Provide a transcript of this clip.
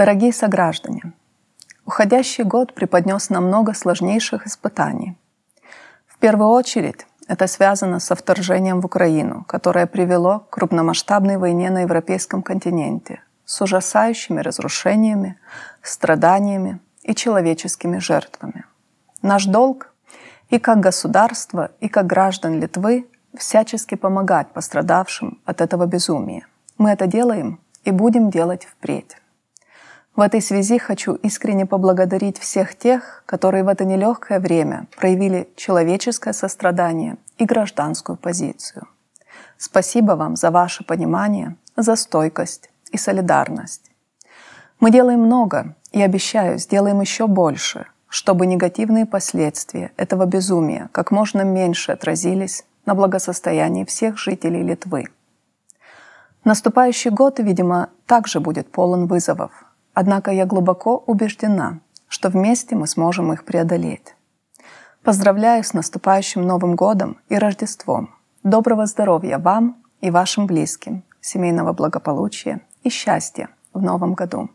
Дорогие сограждане, уходящий год преподнес нам много сложнейших испытаний. В первую очередь это связано со вторжением в Украину, которое привело к крупномасштабной войне на европейском континенте с ужасающими разрушениями, страданиями и человеческими жертвами. Наш долг и как государство, и как граждан Литвы всячески помогать пострадавшим от этого безумия. Мы это делаем и будем делать впредь. В этой связи хочу искренне поблагодарить всех тех, которые в это нелегкое время проявили человеческое сострадание и гражданскую позицию. Спасибо вам за ваше понимание, за стойкость и солидарность. Мы делаем много и, обещаю, сделаем еще больше, чтобы негативные последствия этого безумия как можно меньше отразились на благосостоянии всех жителей Литвы. Наступающий год, видимо, также будет полон вызовов – Однако я глубоко убеждена, что вместе мы сможем их преодолеть. Поздравляю с наступающим Новым годом и Рождеством. Доброго здоровья вам и вашим близким, семейного благополучия и счастья в Новом году.